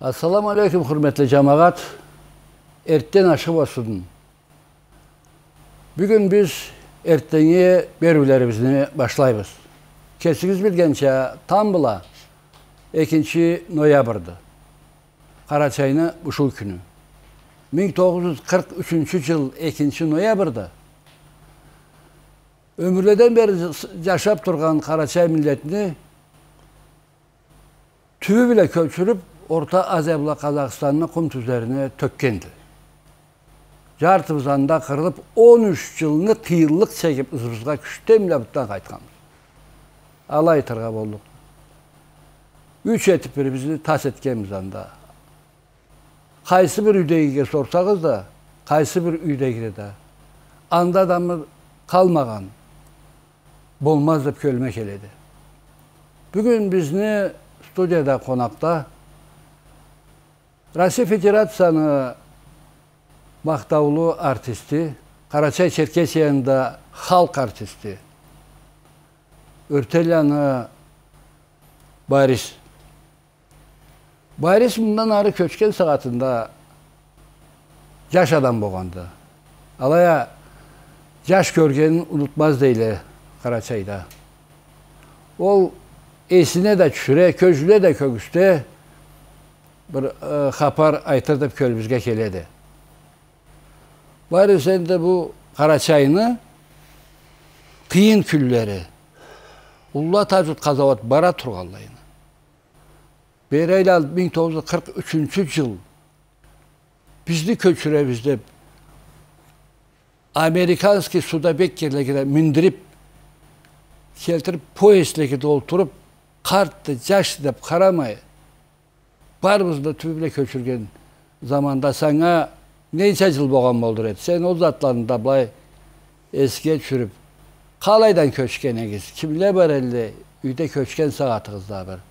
Ассалам алейкум, құрметлі жамағат, әрттен ашып осыдым. Бүгін біз әрттені берулеріміздің башлайбыз. Кесіңіз білгенше, там бұла 2-ші ноябрды, Қарачайны ұшыл күні. 1943-ші жыл 2-ші ноябрды. Өмірледен бері жашап тұрған Қарачай милетіні түбі біле көпшіріп, Orta Azia Kazakistan'ın kum qum tökkendi. to'kkandi. Jartibizanda kırılıp 13 yılını kıyıllık çekip izimizga kuch temlab bitdan Alay tırgap olduk. Üç etip bir bizi tas etken anda. Kaysı bir üdeyge sorsakız da, kaysı bir üdeyge de, anda da adamı kalmagan, bolmaz deyip kölmek eledi. Bugün bizni studiyada, konakta, Rusya Federasyonu maqtovli artisti, Qarachay Cherkesiyanda halk artisti Örtelyani Baris. Baris bundan arı köçken saatinde yaş adam boğandı. Alaya yaş görgenin unutmaz değil Karaçay'da. O esine de çüre, közüle de kögüste бір хапар айтыр деп көлімізге келеді бар енді бұл қарачайны қиын күллері ұлла тажуд қазауат бара тұрғанлайын берәйлал 1943 жыл бізді көшіреміз деп американский судобеккерлерге міндіріп келтіріп поезддегі толтырып қартты жашты деп қарамай барыбызды түбіле көшірген заманда саңа неше жыл болған болдыр еді сен ол затларында да былай еске түсіріп қалайдан көшкен егіз кімлер бар елде үйде көшкен сағатыңызда бір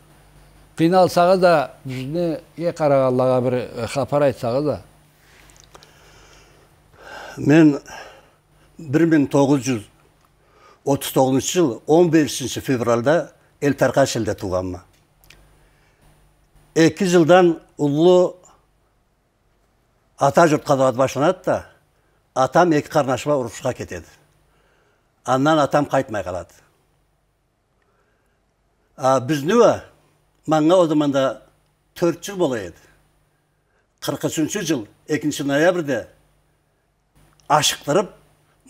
қиналсаңыз да бізге қараған аллаға бір хабар айтсаңыз да мен бір мың тоғыз жыл он бесінші февральда элтарқаш елде туғанмын эки жылдан улуу ата жұрт дауат башланады да атам екі қарнашыма урушка кетеді аннан атам қайтмай қалады а біздің маңа о заманда төрт жыл бола еді кырк үшінші жыл екінші ноябрьде ашықтырып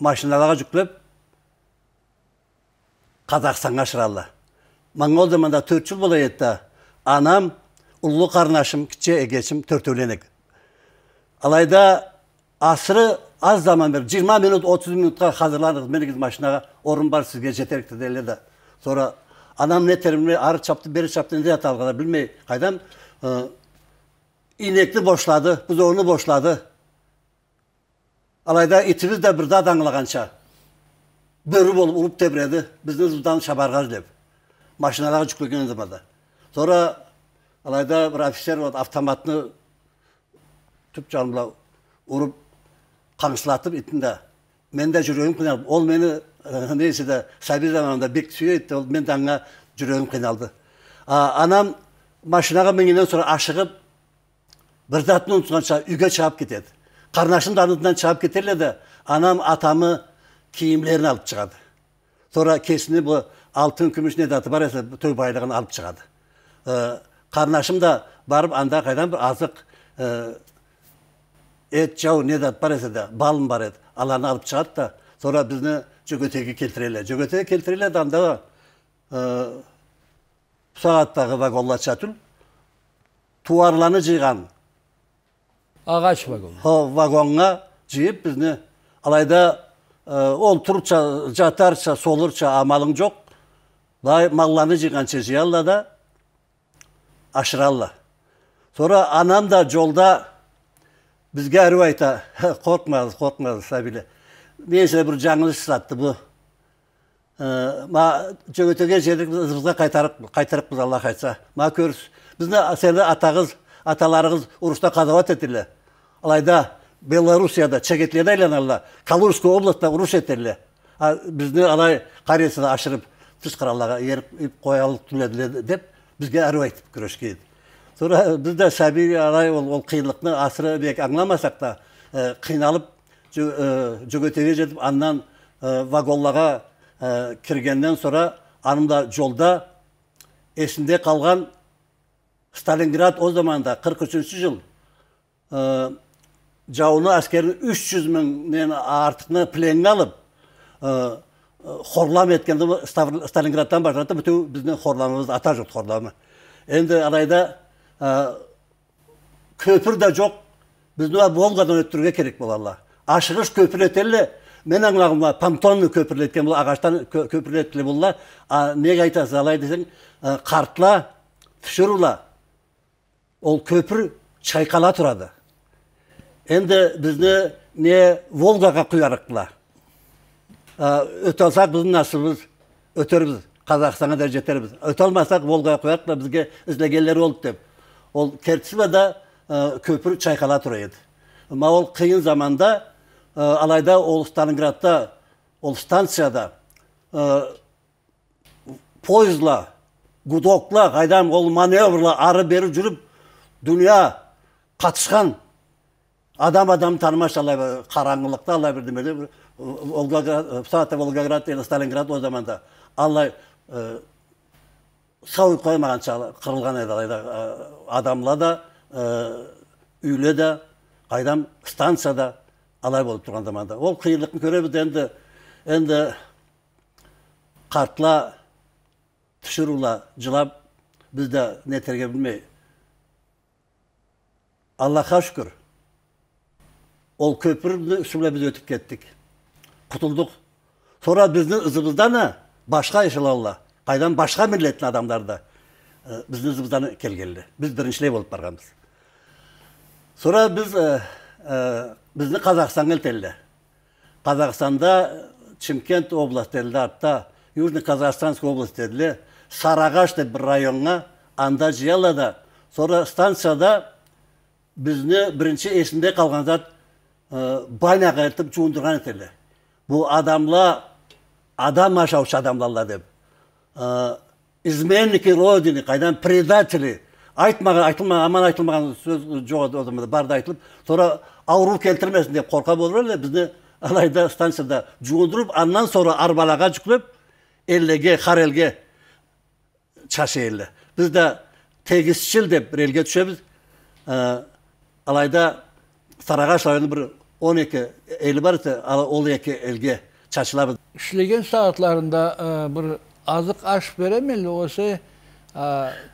машиналарга жүкіліп, қазақстанға шығарылды маңа о заманда төрт жыл бола еді да анам ұлы қарнашым кіші егешім төртөленек. алайда асыры аз заман бер жиырма минут отыз минутқа қазырланыңыз мініңіз машинаға орын бар сізге жетерлікті деледі sonra не ne terimle arı çaptı beri çaptı ne yatalgada bilmey kaydam e, inekli boşladı buzorunu алайда alayda itimiz de birda danlagança börü bolup ulup tebredi bizni алайда бір офицер вот автоматны түп жалмылау ұрып қамшылатып итінде мен де жүрегім қиналып ол мені несі де сәби заманында бек сүйеді ол мен де жүрегім қиналды а, анам машинаға мінгеннен соң ашығып бір затын ұмытқанша үйге шығып кетеді қарнашының данытынан шығып кетерледі анам атамы киімлерін алып шығады sonra kesinlikle бұл алтын не даты бар бар tüm baylığını байлығын алып шығады қарнашым да барып анда қайдан бір азық ет жау не зат бар еді да балым бар еді аланы алып шығады да сонра бізді жөгөтеге келтіреді жөгөтеге келтіреді анда сағаттағы вагонла чатүл туарланы жиған ағаш вагон вагонға жиып бізді алайда ол тұрып жатарша солырша амалың жоқ былай малланы жиғанша жия да ашыралла sonra анам да жолда бізге әру айта қорқмаңыз қорқмаңыз сәбиле мен сізге бір жаңылыш сатты бұл ә, ма жөңөтөгө жердик ызыбызга кайтарып кайтарыппыз аллах айтса ма көрүс биздин сени атағыз, аталарыңыз ұрыста қазават етілі алайда белоруссияда чекетлерді айланарла калужский областта ұрыс етілі а бізді алай қаресіні ашырып біз қаралаға еріп қоялық түледіледі деп бізге әру айтып күреске тура біз де сәби арай ол, ол қиындықты асыры бек аңламасақ та қиналып жөгөтеге жетіп аннан вагонлаға кіргеннен sonra анында жолда есімде қалған сталинград о заманда 43 жыл ә, жауыны әскерін 300 жүз мыңнен артықны пленге алып хорлам еткенде сталинградтан бара жатып біздің хорламымыз ата жұрт хорламы енді алайда көпір де жоқ бізді волгадан өттіруге керек болалла ашығыш көпірлетелі мен аңлағыма помтонны көпірлеткен бұл ағаштан көпірлеткілі болла а неге айтасыз алай десең қартла тұшырула ол көпір шайқала тұрады енді бізді не волгаға құярық Э, өте алсақ біздің асымыз өтербіз қазақстанға да жетербіз өте алмасақ волгаға қояқ да бізге іздегендер болды деп ол кертсвада э, көпір шайқала тұр еді ол қиын заманда э, алайда ол сталинградта ол станцияда поездла гудокла қайдан ол маневрла ары бері жүріп дүния қатысқан адам адам танымаш алай қараңғылықта алай бір волгоград саты э, волгоград или сталинград ол заманда э, сау қоймағанша қырылған еді алайда э, адамла да үйлі де қайдам станцияда алай болып тұрған заманда ол қиындықты көреміз енді енді қартла жылап бізді нетерге білмей Аллақа шүкір ол көпірді үстімен біз өтіп кеттік құтылдық сора біздің ізімізден башқа эшелонла қайдан башқа миллеттің адамдары да біздің ізімізден келгенлі біз біріншілер болып барғанбыз сора біз бізді қазақстан келді. қазақстанда шымкент областы елді артта южный казахстанский область деділі сарағаш деп бір районға анда жиялада сора станцияда бізді бірінші есімде қалған зат ә, баняға ертіп жуындырған bu adamla адам ашаушы адамдалла деп ә, изменники родины қайдан предатели айтмаған айтылмаған аман айтылмаған сөз жоқ бар барды айтылып тура ауру келтірмесін деп қорқа болып бізді алайда станцияда жуындырып андан соңра арбалаға жүкіліп эллеге қар елге біз де тегісшіл деп рельге түшеміз ә, алайда сарыағаш районы бір он эки эли бар ал ол эки элге чачылабы иштеген сааттарында бір азык ашып берем эле ошо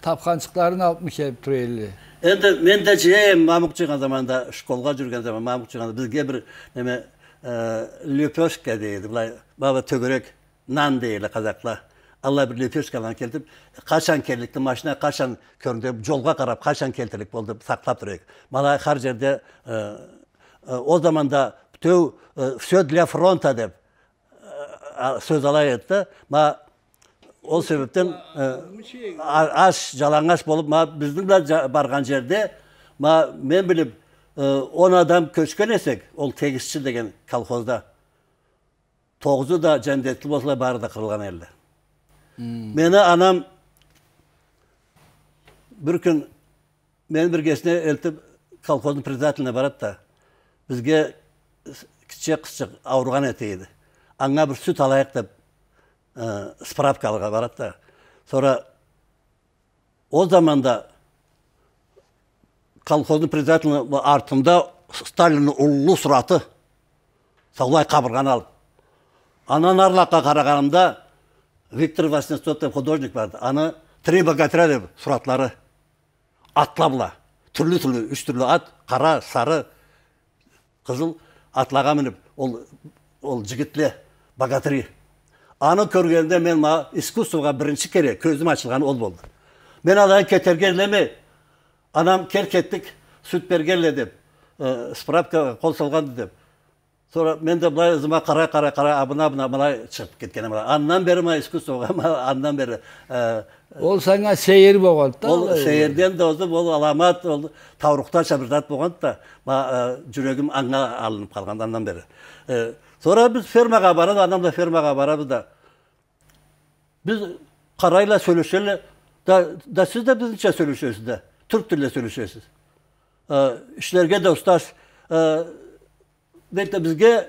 тапканчыктарын алып мы келип турели энди мен де жем мамык заманда школга жүргөн заман мамық жыйганда бизге бир неме лепешка дейді былай баба төгерек нан дейді қазақта алла бір лепешканы келтіріп қашан келдікті машина қашан көрінді жолға қарап қашан келтірдік болды сақтап тұрайық мына қар жерде ә, Э, ол заманда теу э, все для фронта деп э, сөз ала еді да ма ол себептен аш жалаңаш болып ма біздің да барған жерде ма мен біліп он адам көшкен есек ол тегісші деген колхозда тоғызы да жәндетті осылай бары да қырылған елді мені анам бір күн мені бір кесіне елтіп колхоздың председателіне барады да бізге кіше қысшық ауырған етейді аңа бір сүт алайық деп ә, справкаға барады да сонра ол заманда колхоздың председателінің артында сталиннің ұлы сұраты солай қабырғаны алып анан арлаққа қарағанымда виктор васнецов деп художник бар аны три богатыря деп сұратлары атлабыла түрлі түрлі үш түрлі ат қара сары қызыл атлаға мініп ол ол жігітле богатыри аны көргенде мен маға, искусствоға бірінші керек көзім ашылған ол болды мен адан кетергенлеме анам кер кеттік сүт бергенле деп ә, қол салғанды деп сонра мен де былай өзіме қарай қарай қарай абына мына мынай шығып кеткен аннан бері ма искусствоға ма аннан бері ол саңа сейір болған да ол сейірден де ол аламат ол таурықта шабырдат болған да жүрегім аңға алынып қалған андан бері сонра біз фермаға барады мына фермаға барабыз да біз қарайла сөйлесшелі да, сіз де біздіңше сөйлесесіз да түрік тілінде сөйлесесіз ішілерге де ұстаз дейді бізге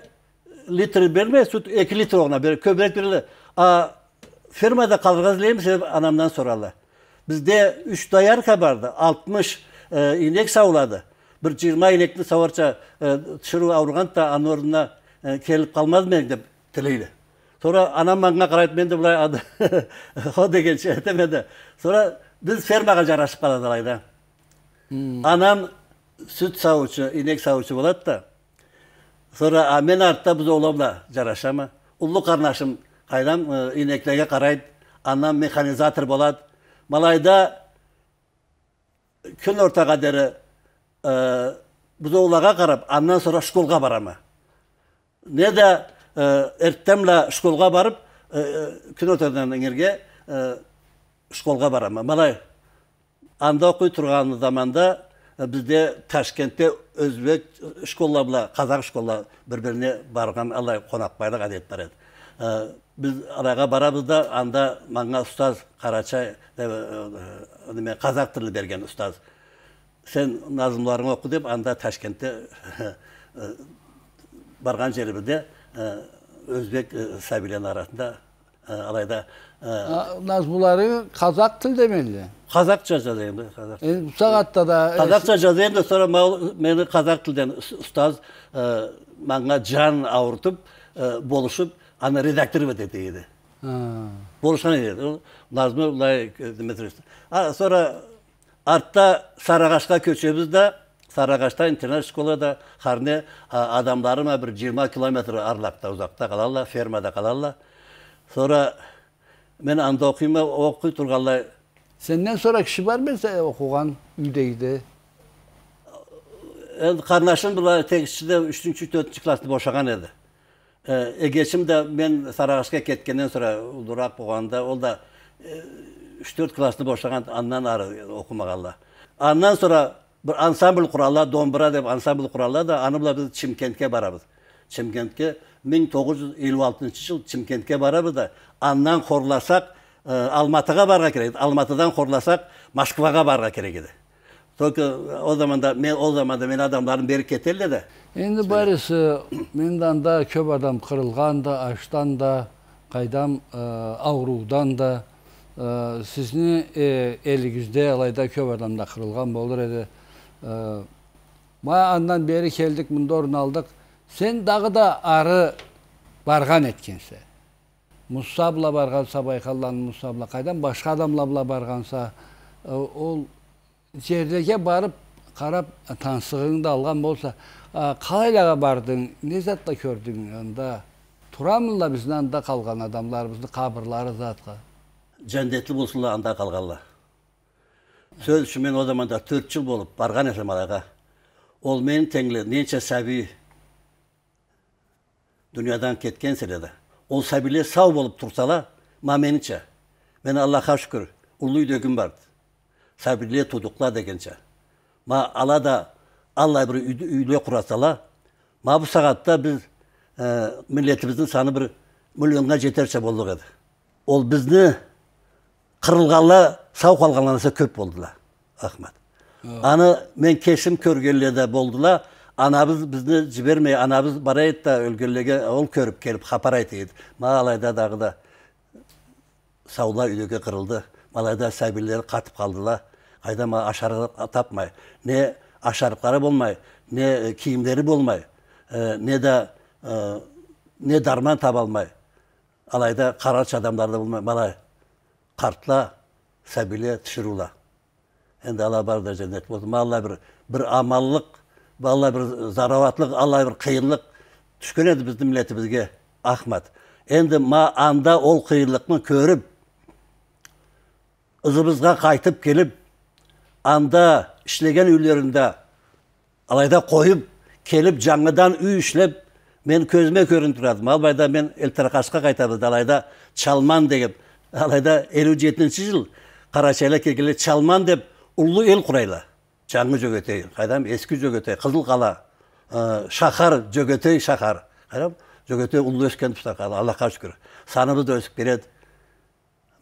литр берме сүт екі литр оғына бер көбірек берілі. а фермада қалғыз лейміз, анамнан бізде 3 доярка барды 60 инек саулады бір жиырма инекті сауарша түсіру та аның орнына келіп қалмады мен деп тілейді Сонра анам маңға қарайды мен де былай хо дегенше демеді Сонра біз фермаға жарасып қалады алайда анам сүт сауушы инек сауушы болады да а, мен артта біз олабла жарашама. Уллу қарнашым қайдам инеклеге қарайды. Аннан механизатор болады. Малайда күн орта қадыры ә, қарап, аннан sonra школға барамы? Не де ә, барып, күн ортадан еңерге ә, Малай, анда оқи тұрған заманда Э, бізде ташкентте өзбек школа бұла қазақ школа бір біріне барған алай қонақбайлық әдет бар э, еді біз араға барамыз да анда маңа ұстаз қарачай э, неме қазақ тілін берген ұстаз сен назымларың оқы деп анда ташкентте барған жерімізде өзбек сәбилердің арасында алайда нас булары казак тил демели казакча жазайм да казак энди бул да қазақша жазайм да sonra мени казак тилден устаз мага жан ауыртып болушуп аны редактировать этейди болушкан эди назмы улай дмитриевич артта сарыағашқа көшебіз да сарыағашта интернат школада харне адамдарыма бір жиырма километр аралықта ұзақта қалалар фермада қалалар Sonra ben anda okuyma okuy turganlar. Senden sonra kişi var mı sen okuyan üydeydi? Yani kardeşim bula tekçide 3. 4. klasını boşagan edi. Ee, Egeçim de ben Saragaç'a ketkenden sonra durak boğanda o da 3-4 e, klasını boşagan andan arı okumagalar. Andan sonra bir ansambl kurallar, dombura deb ansambl kurallar da anımla biz Çimkent'e barabız. Çimkent'e 1956 жыл шымкентке барабыз да аннан қорласақ э, алматыға барға керек алматыдан қорласақ москваға барға керек еді только э, ол заманда мен ол заманда мен адамдарым беріп кетер да. енді барысы э, менданда да көп адам қырылған да аштан да қайдам аурудан да ә, сіздің алайда көп адамда қырылған болар еді андан бері келдік мында орын алдық сен дағы да ары барған еткенсе. мұса бұла барғанса байқалланың мұса бұла қайдан башқа адамла барғанса э, ол жердеге барып қарап э, таңсығыңды алған болса қалайлаға бардың не затта көрдің анда тұрамынла біздің анда қалған адамдарымыздың қабырлары затқа жәндетті болсынла анда қалғанла сөз үшін мен о заманда төрт жыл болып барған едім араға ол менің теңлі неше сәби дүниядан кеткен де Ол олса сау болып тұрсала ма меніңше мен аллаға шүкір ұлы үйде күн бар сабиле тудықла дегенше ма ала да алла бір үйле құра сала ма бұл сағатта біз ә, милletimiздің саны бір миллионға жетерше болды еді ол бізді қырылғалы сау қалғаннан көп болдыла рахмат аны мен кешім көргелі болдыла анабыз бізді жібермей анабыз барайт да өлгенлерге ол көріп келіп хабар еді. малайда дағы да сауда үйдеге қырылды малайда сәбилер қатып қалдыла ма ашар тапмай не ашарлықтары болмай не киімдері болмай не да не дарман таба алмай алайда қарашы адамдар да болмай малай қартла сәбиле түшірула. енді алла барда да бір бір амаллық балай бір зарауатлық алай бір қиындық түскен еді біздің милетімізге ахмад енді ма анда ол қиынлықты көріп ызымызға қайтып келіп анда ішлеген үйлерінде алайда қойып келіп жаңыдан үй ішлеп мен көзіме көрініп тұрады малбайда мен элтірқашқа қайтамыз алайда чалман деген алайда елу жетінші жыл қарашайлар келгелі чалман деп ұлы ел құрайлы жаңы жөгетей қайдам ескі жөгетей қызыл қала, шахар жөгетей, шахар Жөгетей ұлы өскен тұста қала, аллахка шүкір санымыз да өсіп келеді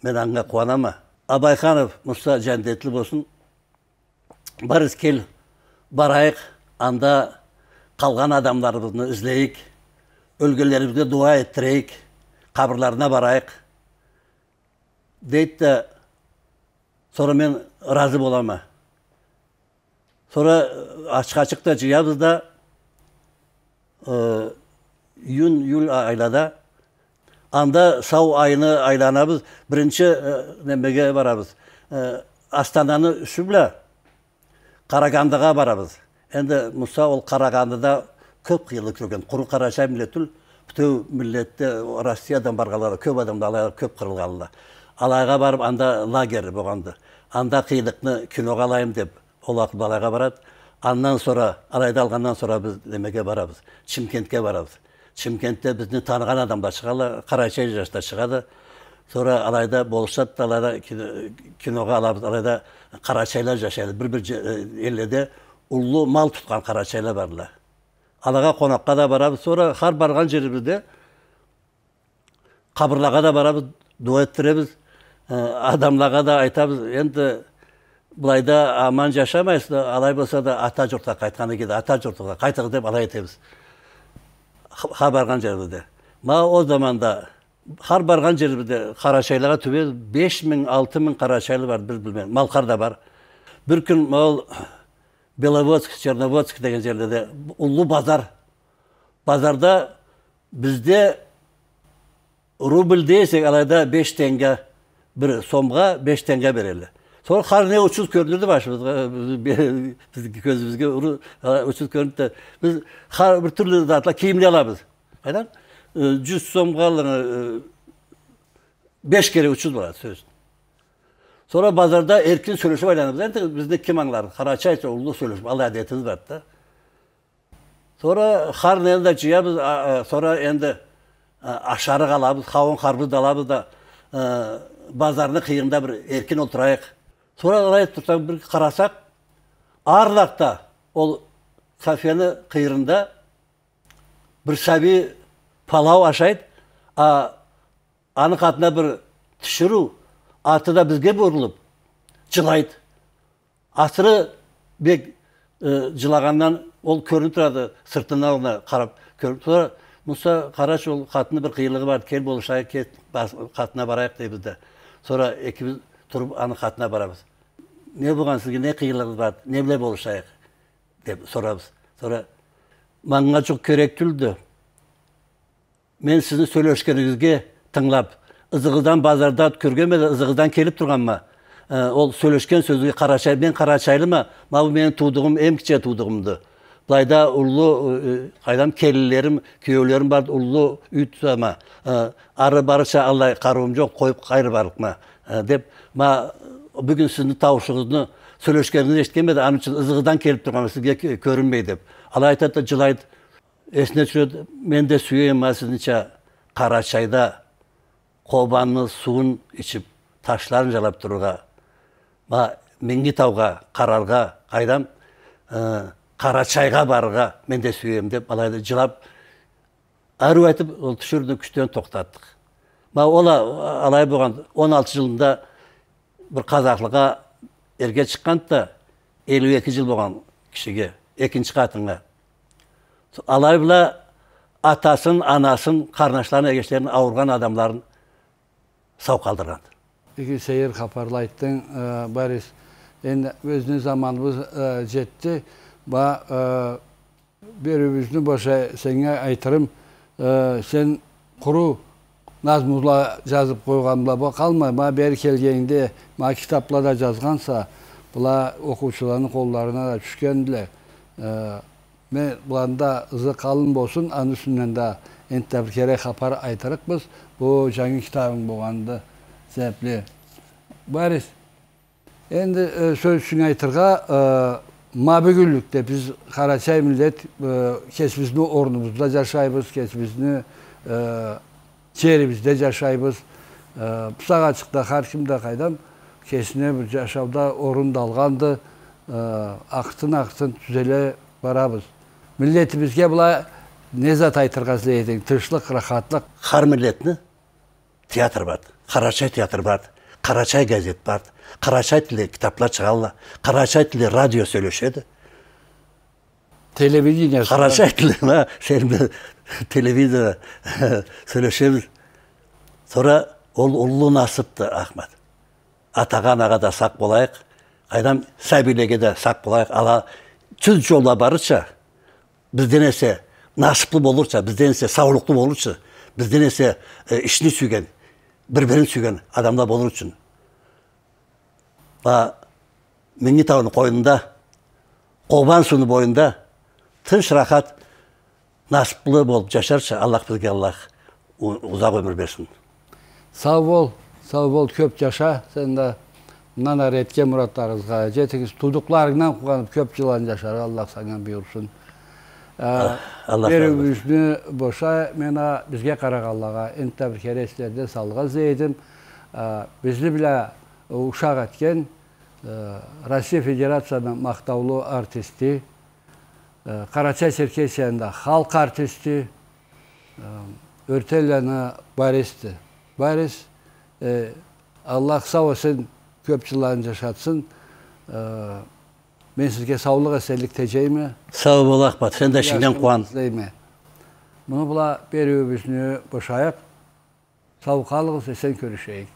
мен қуанам ма абайханов мұста жәндетлі болсын, барыз кел барайық, анда қалған адамдарымызды іздейік өлгөнлөрүбүзгө дуа еттірейік қабырларына барайық дейді да сонымен мен разы ма Тура e, açık açık da Cihaz'da e, Yun Yul сау айыны айланабыз бірінші немеге барабыз астананы астананы үшібле қарағандыға барабыз енді мұса ол қарағандыда көп қиылып көрген құры қараша милетул бүтеу милетте россиядан барғалары көп адамды көп қырылғанда алайға барып анда лагерь болғанды анда қиылықны киноға алайым деп ол балаға барады андан алайда алғаннан сора біз немеге барамыз шымкентке барамыз шымкентте бізді таныған адамдар шығады қарашай жастар шығады сора алайда болысады алайда киноға аламыз алайда қарашайлар жашайды бір бір елдерде ұлы мал тұтқан қарашайлар барлар алаға қонаққа да барамыз sonra хар барған жерімізде қабырлаға да барамыз дуа еттіреміз адамларға да айтамыз енді Бұлайда аман жашамайсыз алай болса да ата жұртқа қайтқаны ата жұртқа қайтық деп алай етеміз хар барған жерде. Ма ол заманда хар барған жерде қарашайларға түбе беш мың алты мың қарашайлы бар біз білмеймін малқар да бар бір күн ол беловодск черноводск деген жерлерде ұлы базар базарда бізде рубль дейсек, алайда 5 теңге бір сомға 5 теңге береді Sonra karneye uçsuz görünürdü başımızda. Ee, Gözümüzde uçsuz görünürdü de. Biz kar, bir türlü zatla kiyimli alamız. Neden? Ee, cüz som karlarına e, beş kere uçsuz var söz. Sonra bazarda erkin söyleşi yani, Zaten bizde kim anlar? Karaçaysa ulu söyleşim. Allah adetiniz var da. Sonra karneye de ciyemiz. Sonra endi aşarı kalabız, kavun karbı dalabız da e, bazarını kıyında bir erkin oturayık. тура қарай тұрсаң бір қарасақ ар ол кафені қиырында бір сәби палау ашайды а аның қатына бір түшіру аты бізге бұрылып жылайды Асыры бек жылағаннан ол көрініп тұрады сыртынан оны қарап көріп тұр мұса қарашы ол қатыны бір қиылығы бар кел болышайық, кет қатына барайық дейді сонра тұрып аны қатына барамыз не болған сізге не қиындығыңыз бар немле болышайық деп сұрамыз сонра маңға жоқ керек түлді мен сіздің сөйлешкеніңізге тыңлап ызығыздан базарда көрген бе ызығыздан келіп тұрған ма ол сөйлешкен сөзге қарашай мен қарашайлы ма мынау менің тудығым ең кіші тудығымды былайда ұлы қайдам келілерім күйеулерім бар ұлы үй ма ары барыша аллай қаруым жоқ қойып қайыр ма? Э, деп ма бүгін сіздің таушыңызды сөйлешкеніңізді ешіткен еді ана үшін ызғыдан келіп тұрған сізге көрінбей деп ал айтады да жылайды есіне түсіреді мен де сүйемін сіздіңше қара шайда қобанның суын ішіп ташларын жалап тұруға ма меңгетауға қарарға қайдам ә, қара шайға баруға мен де сүйемін деп алайда жылап әру айтып ол түшірді күштен тоқтаттық ол алай болған 16 жылында бір қазақлыға ерге шыққан да елу екі жыл болған кішіге екінші қатынға алай бұла атасын анасын қарнаштарын егештерін ауырған адамларын сау қалдырған иги сейір енді өзінің заманыбыз жетті ба ә, беребізді айтырым сен құру назмұла жазып қойған бұл қалмай ма бері келгенде ма кітапларда жазғанса бұла оқушылардың қолдарына да түскен ә, мен бұланда ызы қалың болсын аны үстінен да энтеп керек хапар айтарықпыз бұл жаңы кітабың болғанды зәпле барис енді ә, сөз үшін айтырға ә, мабүгүллүктө биз кара чай милдет орнымызда орнубузда жашайбыз кесибиздин жерімізде жашаймыз пысақ кайдан қаршымда қайдан кесіне бір жашауда орындалғанды ақытын ақытын түзеле барабыз милletimizге була незат айтырга тілейдің тыныштық рахатлық қар театр бар қарашай театр бар қарашай газет бар қарашай тиле кітаптар чыгала қарашай тілі радио сөйлеседі телевидение қарашайтын мына сенімен телевидение сөйлесеміз тура ол ұлы насыпты ахмет атаға анаға да сақ болайық қайдан сәбилеге де сақ болайық ала түз жолда барыша бізден есе насыплы болырша бізден есе саулықты болыршы бізден есе ішіне сүйген бір бірін сүйген адамдар болу үшін мына меңлітаудың қойнында қобан суының бойында тыныш рахат насыплы болып жашарсы аллах бізге аллах ұзақ өмір берсін сау бол сау бол көп жаша сен да мындан әрі еткен мұраттарыңызға жетіңіз тудықларыңнан қуанып көп жылан жашар аллах саған бұйырсын берүүбүздү боша мен бизге караганлага энтта бир херестерди салга зейдим бизди биле ушак эткен россия федерациянын мактаулуу артисти Карача Серкесиянда халық артисті э, өртелләні Баристі. Барис э, Аллах сау өсін көп жыларын жашатсын. Э, мен сізге саулық сәлік тәжейме. Сау болақ сен де қуан. Мұны бұла беруі өбізіне бұшайып, сау қалығыз, сен көрішейік.